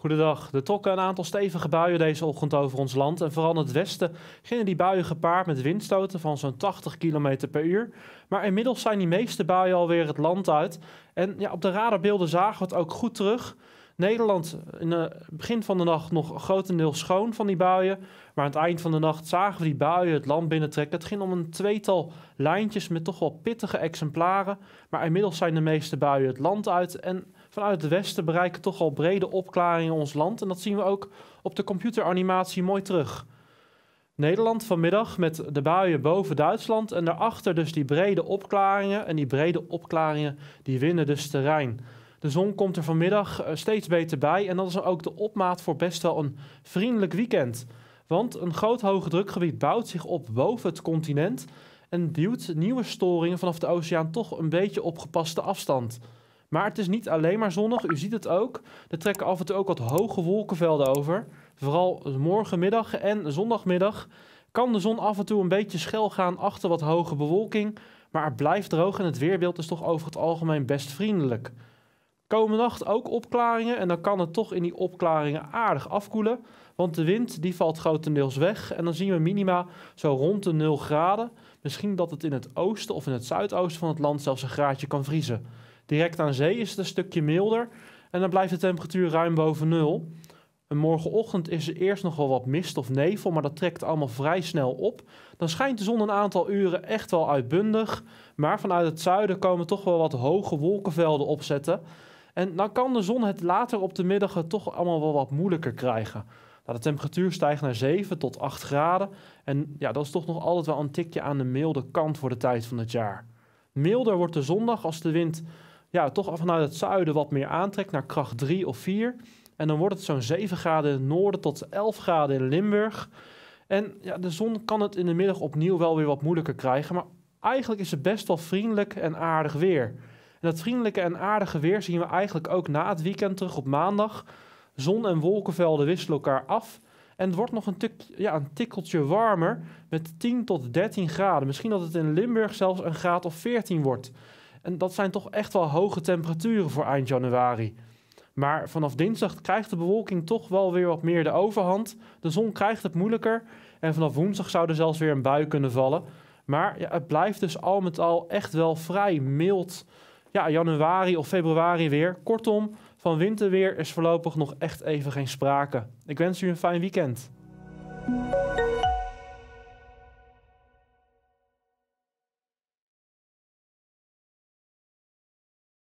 Goedendag. Er trokken een aantal stevige buien deze ochtend over ons land. En vooral in het westen gingen die buien gepaard met windstoten van zo'n 80 km per uur. Maar inmiddels zijn die meeste buien alweer het land uit. En ja, op de radarbeelden zagen we het ook goed terug. Nederland in het eh, begin van de nacht nog grotendeels schoon van die buien. Maar aan het eind van de nacht zagen we die buien het land binnentrekken. Het ging om een tweetal lijntjes met toch wel pittige exemplaren. Maar inmiddels zijn de meeste buien het land uit. En vanuit het westen bereiken toch al brede opklaringen ons land. En dat zien we ook op de computeranimatie mooi terug. Nederland vanmiddag met de buien boven Duitsland en daarachter dus die brede opklaringen. En die brede opklaringen die winnen dus terrein. De zon komt er vanmiddag eh, steeds beter bij en dat is ook de opmaat voor best wel een vriendelijk weekend. Want een groot hoge drukgebied bouwt zich op boven het continent en duwt nieuwe storingen vanaf de oceaan toch een beetje op gepaste afstand. Maar het is niet alleen maar zonnig. U ziet het ook. Er trekken af en toe ook wat hoge wolkenvelden over. Vooral morgenmiddag en zondagmiddag kan de zon af en toe een beetje schel gaan achter wat hoge bewolking. Maar het blijft droog en het weerbeeld is toch over het algemeen best vriendelijk. Komende nacht ook opklaringen en dan kan het toch in die opklaringen aardig afkoelen. Want de wind die valt grotendeels weg en dan zien we minima zo rond de 0 graden. Misschien dat het in het oosten of in het zuidoosten van het land zelfs een graadje kan vriezen. Direct aan zee is het een stukje milder en dan blijft de temperatuur ruim boven nul. morgenochtend is er eerst nog wel wat mist of nevel, maar dat trekt allemaal vrij snel op. Dan schijnt de zon een aantal uren echt wel uitbundig, maar vanuit het zuiden komen toch wel wat hoge wolkenvelden opzetten. En dan kan de zon het later op de middag toch allemaal wel wat moeilijker krijgen. Nou, de temperatuur stijgt naar 7 tot 8 graden en ja, dat is toch nog altijd wel een tikje aan de milde kant voor de tijd van het jaar. Milder wordt de zondag als de wind ja, toch vanuit het zuiden wat meer aantrekt naar kracht 3 of 4. En dan wordt het zo'n 7 graden in het noorden tot 11 graden in Limburg. En ja, de zon kan het in de middag opnieuw wel weer wat moeilijker krijgen. Maar eigenlijk is het best wel vriendelijk en aardig weer. En dat vriendelijke en aardige weer zien we eigenlijk ook na het weekend terug op maandag. Zon en wolkenvelden wisselen elkaar af. En het wordt nog een, tuk, ja, een tikkeltje warmer met 10 tot 13 graden. Misschien dat het in Limburg zelfs een graad of 14 wordt. En dat zijn toch echt wel hoge temperaturen voor eind januari. Maar vanaf dinsdag krijgt de bewolking toch wel weer wat meer de overhand. De zon krijgt het moeilijker. En vanaf woensdag zou er zelfs weer een bui kunnen vallen. Maar ja, het blijft dus al met al echt wel vrij mild. Ja, januari of februari weer. Kortom, van winterweer is voorlopig nog echt even geen sprake. Ik wens u een fijn weekend.